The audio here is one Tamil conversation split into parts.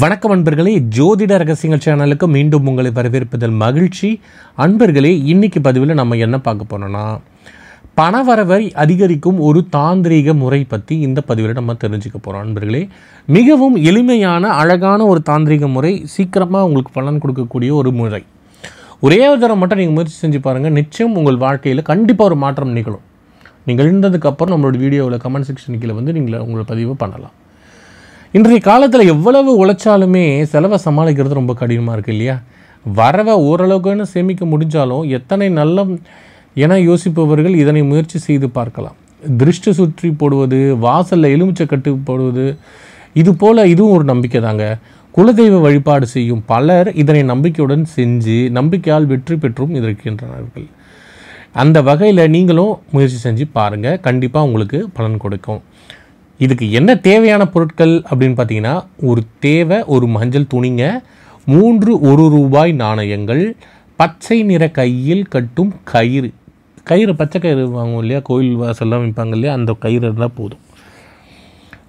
வணக்கம் அன்பர்களே ஜோதிட ரகசியங்கள் சேனலுக்கு மீண்டும் உங்களை வரவேற்பதில் மகிழ்ச்சி அன்பர்களே இன்னைக்கு பதிவில் நம்ம என்ன பார்க்க போனோம்னா பணவரவை அதிகரிக்கும் ஒரு தாந்திரீக முறை பற்றி இந்த பதிவில் நம்ம தெரிஞ்சுக்க போகிறோம் அன்பர்களே மிகவும் எளிமையான அழகான ஒரு தாந்திரீக முறை சீக்கிரமாக உங்களுக்கு பலன் கொடுக்கக்கூடிய ஒரு முறை ஒரே ஒரு தரம் மட்டும் நீங்கள் முயற்சி செஞ்சு பாருங்கள் நிச்சயம் உங்கள் வாழ்க்கையில் கண்டிப்பாக ஒரு மாற்றம் நிகழும் நீங்கள் இருந்ததுக்கப்புறம் நம்மளோட வீடியோவில் கமெண்ட் செக்ஷன் கீழே வந்து நீங்கள் உங்களை பதிவு பண்ணலாம் இன்றைய காலத்தில் எவ்வளவு உழைச்சாலுமே செலவை சமாளிக்கிறது ரொம்ப கடினமாக இருக்குது இல்லையா வரவை ஓரளவுக்குன்னு சேமிக்க முடிஞ்சாலும் எத்தனை நல்ல என யோசிப்பவர்கள் இதனை முயற்சி செய்து பார்க்கலாம் திருஷ்டி சுற்றி போடுவது வாசலில் எலுமிச்சை கட்டு போடுவது இது போல் இதுவும் ஒரு நம்பிக்கை தாங்க குலதெய்வ வழிபாடு செய்யும் பலர் இதனை நம்பிக்கையுடன் செஞ்சு நம்பிக்கையால் வெற்றி பெற்றும் இதற்கின்றனர்கள் அந்த வகையில் நீங்களும் முயற்சி செஞ்சு பாருங்கள் கண்டிப்பாக உங்களுக்கு பலன் கொடுக்கும் இதுக்கு என்ன தேவையான பொருட்கள் அப்படின்னு பார்த்தீங்கன்னா ஒரு தேவை ஒரு மஞ்சள் துணிங்க மூன்று ஒரு ரூபாய் நாணயங்கள் பச்சை நிற கையில் கட்டும் கயிறு கயிறு பச்சை கயிறு வாங்குவோம் இல்லையா கோயில் வாசல்லாம் வைப்பாங்க இல்லையா அந்த கயிறு இருந்தால் போதும்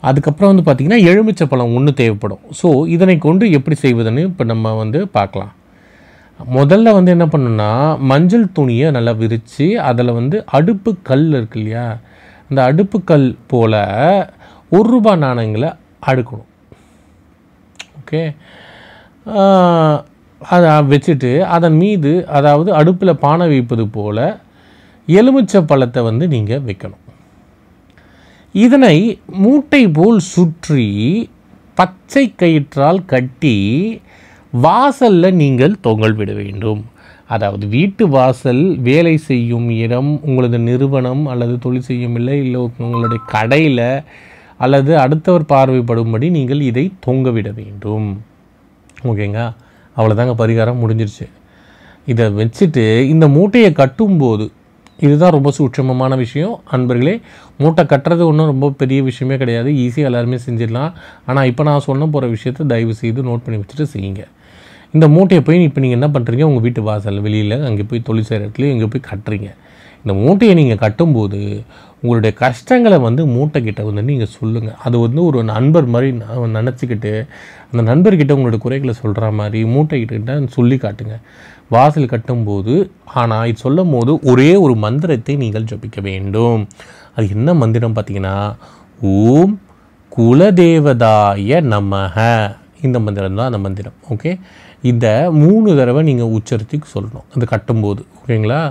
அதுக்கப்புறம் வந்து பார்த்திங்கன்னா எலுமிச்சை பழம் ஒன்று தேவைப்படும் ஸோ இதனை கொண்டு எப்படி செய்வதுன்னு இப்போ நம்ம வந்து பார்க்கலாம் முதல்ல வந்து என்ன பண்ணணுன்னா மஞ்சள் துணியை நல்லா விரித்து அதில் வந்து அடுப்பு கல் இருக்கு இல்லையா அந்த அடுப்புக்கல் போல் ஒரு ரூபா நாணயங்களை அடுக்கணும் ஓகே அதை வச்சுட்டு அதன் மீது அதாவது அடுப்பில் பானை வைப்பது போல் எலுமிச்சை பழத்தை வந்து நீங்கள் வைக்கணும் இதனை மூட்டை போல் சுற்றி பச்சை கயிற்றால் கட்டி வாசலில் நீங்கள் தொங்கல் விட வேண்டும் அதாவது வீட்டு வாசல் வேலை செய்யும் இடம் உங்களது நிறுவனம் அல்லது தொழில் செய்யும் இல்லை இல்லை உங்களுடைய கடையில் அல்லது அடுத்தவர் பார்வைப்படும்படி நீங்கள் இதை தொங்கவிட வேண்டும் ஓகேங்க அவ்வளோதாங்க பரிகாரம் முடிஞ்சிருச்சு இதை வச்சுட்டு இந்த மூட்டையை கட்டும்போது இதுதான் ரொம்ப சூட்சமமான விஷயம் அன்பர்களே மூட்டை கட்டுறது ஒன்றும் ரொம்ப பெரிய விஷயமே கிடையாது ஈஸியாக எல்லாருமே செஞ்சிடலாம் ஆனால் இப்போ நான் சொல்ல போகிற விஷயத்தை தயவு செய்து நோட் பண்ணி வச்சுட்டு செய்யுங்க இந்த மூட்டையை போய் இப்போ நீங்கள் என்ன பண்ணுறீங்க உங்கள் வீட்டு வாசல் வெளியில் அங்கே போய் தொழில் செய்கிற இடத்துலையும் இங்கே போய் கட்டுறீங்க இந்த மூட்டையை நீங்கள் கட்டும்போது உங்களுடைய கஷ்டங்களை வந்து மூட்டைக்கிட்ட வந்து நீங்கள் சொல்லுங்கள் அது வந்து ஒரு நண்பர் மாதிரி நான் நினச்சிக்கிட்டு அந்த நண்பர்கிட்ட உங்களுடைய குறைகளை சொல்கிற மாதிரி மூட்டைக்கிட்ட சொல்லி காட்டுங்க வாசல் கட்டும்போது ஆனால் இது சொல்லும் போது ஒரே ஒரு மந்திரத்தை நீங்கள் ஜபிக்க வேண்டும் அது என்ன மந்திரம் பார்த்தீங்கன்னா ஓம் குலதேவதாய நமக இந்த மந்திரம் தான் அந்த மந்திரம் ஓகே இந்த மூணு தடவை நீங்கள் உச்சரித்து சொல்லணும் அது கட்டும்போது ஓகேங்களா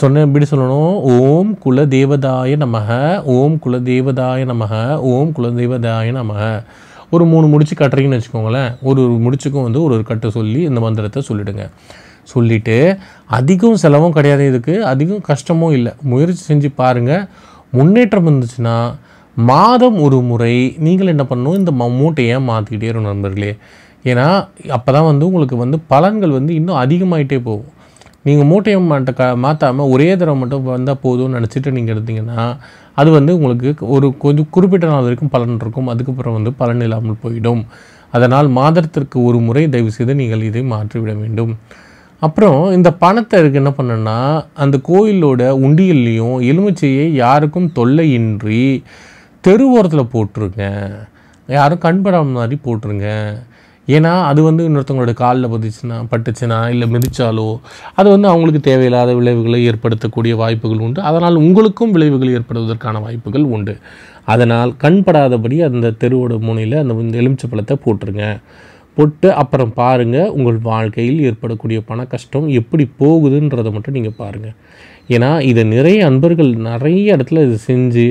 சொன்ன எப்படி சொல்லணும் ஓம் குலதேவதாய நமக ஓம் குலதேவதாய நமக ஓம் குலதேவதாய நமக ஒரு மூணு முடிச்சு கட்டுறீங்கன்னு வச்சுக்கோங்களேன் ஒரு ஒரு முடிச்சுக்கும் வந்து ஒரு ஒரு கட்டை சொல்லி இந்த மந்திரத்தை சொல்லிவிடுங்க சொல்லிவிட்டு அதிகம் செலவும் கிடையாது இதுக்கு அதிகம் கஷ்டமும் இல்லை முயற்சி செஞ்சு பாருங்கள் முன்னேற்றம் இருந்துச்சுன்னா மாதம் ஒரு முறை நீங்கள் என்ன பண்ணணும் இந்த மூட்டையை மாற்றிக்கிட்டே இருக்கணும் நண்பர்களே ஏன்னா அப்போ தான் வந்து உங்களுக்கு வந்து பலன்கள் வந்து இன்னும் அதிகமாகிட்டே போகும் நீங்கள் மூட்டையை மாட்ட க மாற்றாமல் ஒரே தடவை மட்டும் வந்தால் போதும்னு நினச்சிட்டு நீங்கள் எடுத்திங்கன்னா அது வந்து உங்களுக்கு ஒரு கொஞ்சம் குறிப்பிட்ட நாள் வரைக்கும் பலன் இருக்கும் அதுக்கப்புறம் வந்து பலன் இல்லாமல் போயிடும் அதனால் மாதத்திற்கு ஒரு முறை தயவுசெய்து நீங்கள் இதை மாற்றிவிட வேண்டும் அப்புறம் இந்த பணத்தை இருக்கு என்ன பண்ணுன்னா அந்த கோயிலோட உண்டியல்லையும் எலுமிச்சையை யாருக்கும் தொல்லையின்றி தெருவோரத்தில் போட்டிருங்க யாரும் கண்படாத மாதிரி போட்டிருங்க ஏன்னா அது வந்து இன்னொருத்தவங்களோட காலில் பட்டுச்சுன்னா பட்டுச்சுன்னா இல்லை மிதித்தாலோ அது வந்து அவங்களுக்கு தேவையில்லாத விளைவுகளை ஏற்படுத்தக்கூடிய வாய்ப்புகள் உண்டு அதனால் உங்களுக்கும் விளைவுகள் ஏற்படுவதற்கான வாய்ப்புகள் உண்டு அதனால் கண்படாதபடி அந்த தெருவோட முனையில் அந்த எலுமிச்சை பழத்தை போட்டுருங்க போட்டு அப்புறம் பாருங்கள் உங்கள் வாழ்க்கையில் ஏற்படக்கூடிய பண கஷ்டம் எப்படி போகுதுன்றதை மட்டும் நீங்கள் பாருங்கள் ஏன்னா இதை நிறைய அன்பர்கள் நிறைய இடத்துல இதை செஞ்சு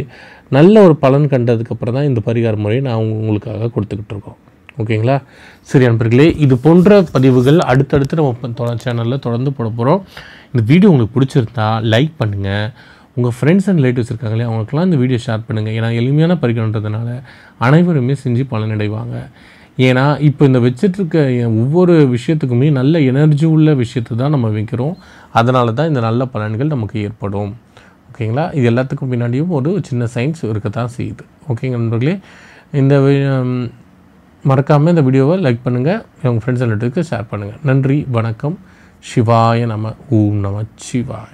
நல்ல ஒரு பலன் கண்டதுக்கப்புறம் தான் இந்த பரிகார முறையை நான் உங்களுக்காக கொடுத்துக்கிட்டு இருக்கோம் ஓகேங்களா சரி நண்பர்களே இது போன்ற பதிவுகள் அடுத்தடுத்து நம்ம தொலை சேனலில் தொடர்ந்து போட போகிறோம் இந்த வீடியோ உங்களுக்கு பிடிச்சிருந்தா லைக் பண்ணுங்கள் உங்கள் ஃப்ரெண்ட்ஸ் அண்ட் ரிலேட்டிவ்ஸ் இருக்காங்களே அவங்களுக்குலாம் இந்த வீடியோ ஷேர் பண்ணுங்கள் ஏன்னா எளிமையான பறிக்கணுன்றதுனால அனைவருமே செஞ்சு பலனடைவாங்க ஏன்னா இப்போ இந்த வச்சிட்ருக்க ஒவ்வொரு விஷயத்துக்குமே நல்ல எனர்ஜி உள்ள விஷயத்தை தான் நம்ம வைக்கிறோம் அதனால தான் இந்த நல்ல பலன்கள் நமக்கு ஏற்படும் ஓகேங்களா இது எல்லாத்துக்கும் பின்னாடியும் ஒரு சின்ன சயின்ஸ் இருக்க தான் செய்யுது ஓகேங்க நண்பர்களே இந்த மறக்காமல் இந்த வீடியோவை லைக் பண்ணுங்கள் உங்கள் ஃப்ரெண்ட்ஸ் எல்லாத்துக்கு ஷேர் பண்ணுங்கள் நன்றி வணக்கம் சிவாய நம ஊம் நம சிவாய்